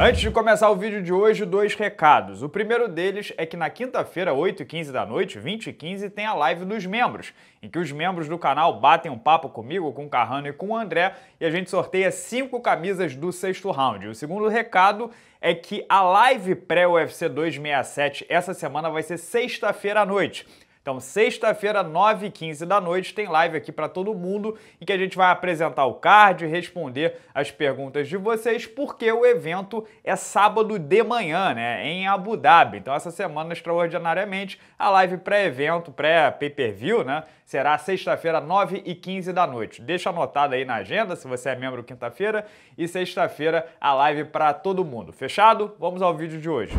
Antes de começar o vídeo de hoje, dois recados. O primeiro deles é que na quinta-feira, 8h15 da noite, 20h15, tem a live dos membros, em que os membros do canal batem um papo comigo, com o Carrano e com o André, e a gente sorteia cinco camisas do sexto round. O segundo recado é que a live pré-UFC 267 essa semana vai ser sexta-feira à noite. Então, sexta-feira, 9h15 da noite, tem live aqui para todo mundo em que a gente vai apresentar o card, responder as perguntas de vocês, porque o evento é sábado de manhã, né? Em Abu Dhabi. Então, essa semana, extraordinariamente, a live pré-evento, pré-pay-per-view, né? Será sexta-feira, 9h15 da noite. Deixa anotado aí na agenda, se você é membro quinta-feira, e sexta-feira a live para todo mundo. Fechado? Vamos ao vídeo de hoje.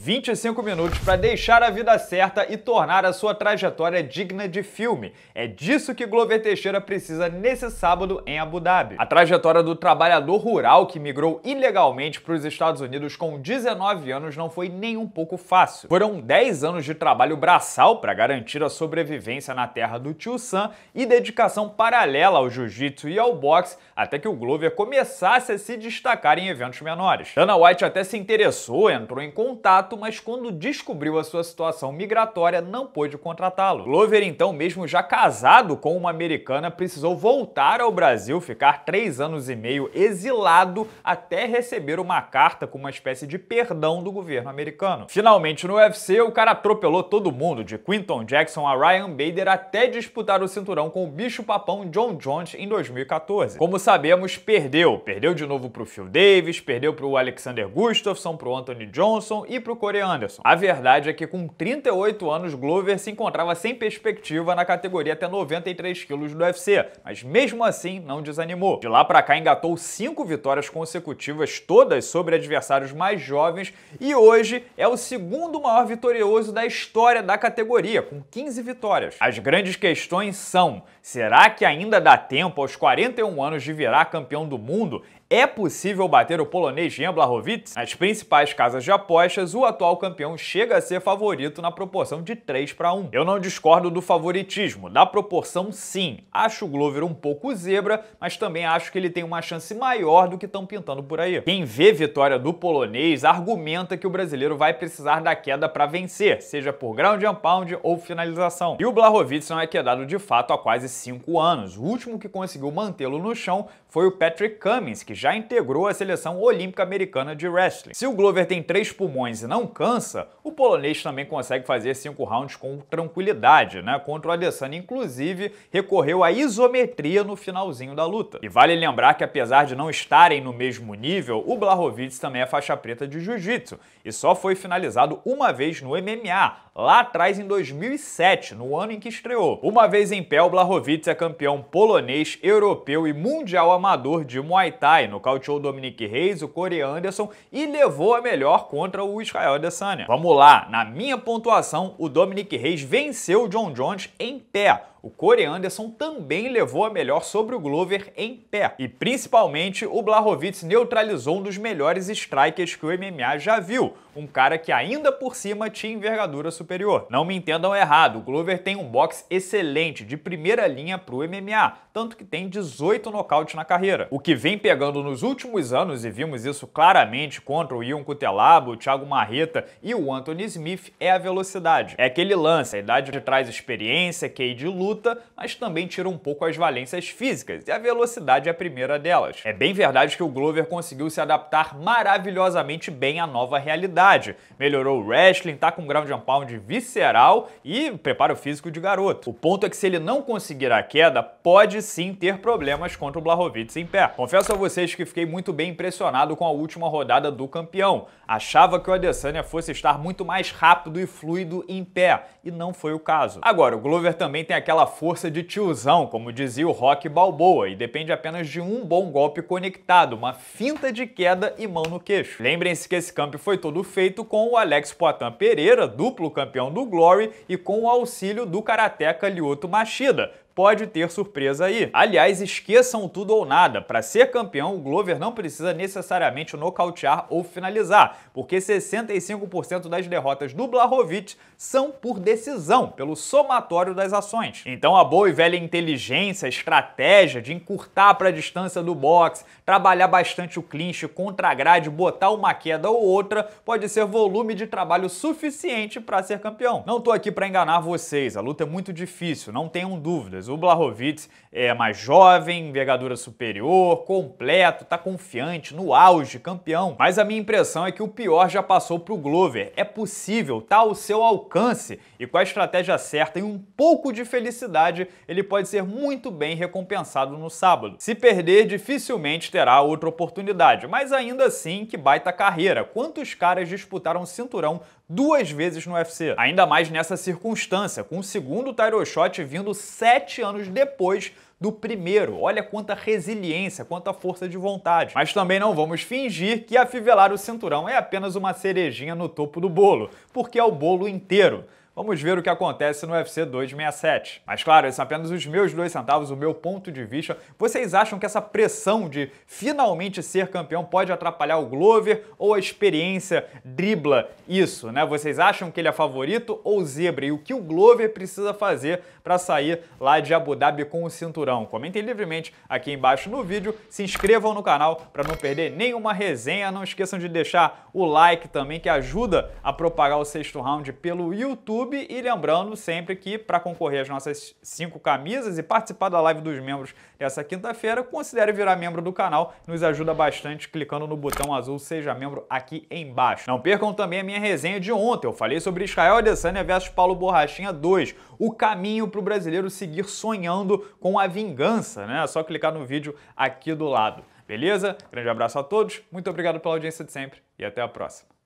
25 minutos para deixar a vida certa e tornar a sua trajetória digna de filme. É disso que Glover Teixeira precisa nesse sábado em Abu Dhabi. A trajetória do trabalhador rural que migrou ilegalmente para os Estados Unidos com 19 anos não foi nem um pouco fácil. Foram 10 anos de trabalho braçal para garantir a sobrevivência na terra do tio Sam e dedicação paralela ao jiu-jitsu e ao boxe até que o Glover começasse a se destacar em eventos menores. Dana White até se interessou, entrou em contato contrato, mas quando descobriu a sua situação migratória, não pôde contratá-lo. Glover, então, mesmo já casado com uma americana, precisou voltar ao Brasil, ficar três anos e meio exilado até receber uma carta com uma espécie de perdão do governo americano. Finalmente, no UFC, o cara atropelou todo mundo, de Quinton Jackson a Ryan Bader, até disputar o cinturão com o bicho-papão John Jones em 2014. Como sabemos, perdeu. Perdeu de novo pro Phil Davis, perdeu pro Alexander Gustafsson, pro Anthony Johnson e pro Corey Anderson. A verdade é que com 38 anos, Glover se encontrava sem perspectiva na categoria até 93 quilos do UFC, mas mesmo assim não desanimou. De lá para cá engatou cinco vitórias consecutivas, todas sobre adversários mais jovens, e hoje é o segundo maior vitorioso da história da categoria, com 15 vitórias. As grandes questões são: será que ainda dá tempo aos 41 anos de virar campeão do mundo? É possível bater o polonês Jan Blachowicz? Nas principais casas de apostas, o atual campeão chega a ser favorito na proporção de 3 para 1. Eu não discordo do favoritismo, da proporção sim. Acho o Glover um pouco zebra, mas também acho que ele tem uma chance maior do que estão pintando por aí. Quem vê vitória do polonês argumenta que o brasileiro vai precisar da queda para vencer, seja por ground and pound ou finalização. E o Blachowicz não é quedado de fato há quase 5 anos. O último que conseguiu mantê-lo no chão foi o Patrick Cummins, que já integrou a seleção olímpica americana de wrestling. Se o Glover tem três pulmões e não cansa, o polonês também consegue fazer cinco rounds com tranquilidade, né? Contra o Adesanya, inclusive, recorreu à isometria no finalzinho da luta. E vale lembrar que apesar de não estarem no mesmo nível, o Blahovic também é faixa preta de jiu-jitsu e só foi finalizado uma vez no MMA, lá atrás em 2007, no ano em que estreou. Uma vez em pé, o Blahovic é campeão polonês, europeu e mundial amador de Muay Thai nocauteou o Dominic Reis, o Corey Anderson e levou a melhor contra o Israel Adesanya. Vamos lá, na minha pontuação, o Dominic Reis venceu o John Jones em pé, o Corey Anderson também levou a melhor sobre o Glover em pé. E principalmente, o Blahovic neutralizou um dos melhores strikers que o MMA já viu, um cara que ainda por cima tinha envergadura superior. Não me entendam errado, o Glover tem um boxe excelente, de primeira linha pro MMA, tanto que tem 18 nocautes na carreira. O que vem pegando nos últimos anos, e vimos isso claramente contra o Ion Cutelabo, o Thiago Marreta e o Anthony Smith, é a velocidade. É aquele lance, a idade de traz experiência, QI de luta, luta, mas também tira um pouco as valências físicas, e a velocidade é a primeira delas. É bem verdade que o Glover conseguiu se adaptar maravilhosamente bem à nova realidade. Melhorou o wrestling, tá com um ground and pound visceral e preparo físico de garoto. O ponto é que se ele não conseguir a queda, pode sim ter problemas contra o Blahovic em pé. Confesso a vocês que fiquei muito bem impressionado com a última rodada do campeão. Achava que o Adesanya fosse estar muito mais rápido e fluido em pé, e não foi o caso. Agora, o Glover também tem aquela aquela força de tiozão, como dizia o Rock Balboa, e depende apenas de um bom golpe conectado, uma finta de queda e mão no queixo. Lembrem-se que esse campo foi todo feito com o Alex Poitin Pereira, duplo campeão do Glory, e com o auxílio do karateca Lioto Machida, pode ter surpresa aí. Aliás, esqueçam tudo ou nada. Para ser campeão, o Glover não precisa necessariamente nocautear ou finalizar, porque 65% das derrotas do Blahovic são por decisão, pelo somatório das ações. Então a boa e velha inteligência, estratégia de encurtar para a distância do box, trabalhar bastante o clinch contra a grade, botar uma queda ou outra, pode ser volume de trabalho suficiente para ser campeão. Não tô aqui para enganar vocês, a luta é muito difícil, não tenham dúvidas. O Blahovic é mais jovem, envergadura superior, completo, tá confiante, no auge, campeão. Mas a minha impressão é que o pior já passou pro Glover. É possível, tá ao seu alcance e com a estratégia certa e um pouco de felicidade, ele pode ser muito bem recompensado no sábado. Se perder, dificilmente terá outra oportunidade, mas ainda assim, que baita carreira. Quantos caras disputaram o cinturão duas vezes no UFC? Ainda mais nessa circunstância, com o segundo title shot vindo sete sete anos depois do primeiro. Olha quanta resiliência, quanta força de vontade. Mas também não vamos fingir que afivelar o cinturão é apenas uma cerejinha no topo do bolo, porque é o bolo inteiro. Vamos ver o que acontece no UFC 267. Mas claro, esses são apenas os meus dois centavos, o meu ponto de vista. Vocês acham que essa pressão de finalmente ser campeão pode atrapalhar o Glover ou a experiência dribla isso, né? Vocês acham que ele é favorito ou zebra? E o que o Glover precisa fazer para sair lá de Abu Dhabi com o cinturão? Comentem livremente aqui embaixo no vídeo, se inscrevam no canal para não perder nenhuma resenha, não esqueçam de deixar o like também que ajuda a propagar o sexto round pelo YouTube YouTube. E lembrando sempre que para concorrer às nossas cinco camisas e participar da live dos membros dessa quinta-feira, considere virar membro do canal, nos ajuda bastante clicando no botão azul Seja Membro aqui embaixo. Não percam também a minha resenha de ontem, eu falei sobre Israel Adesanya versus Paulo Borrachinha 2, o caminho para o brasileiro seguir sonhando com a vingança, né? É só clicar no vídeo aqui do lado. Beleza? Grande abraço a todos, muito obrigado pela audiência de sempre e até a próxima.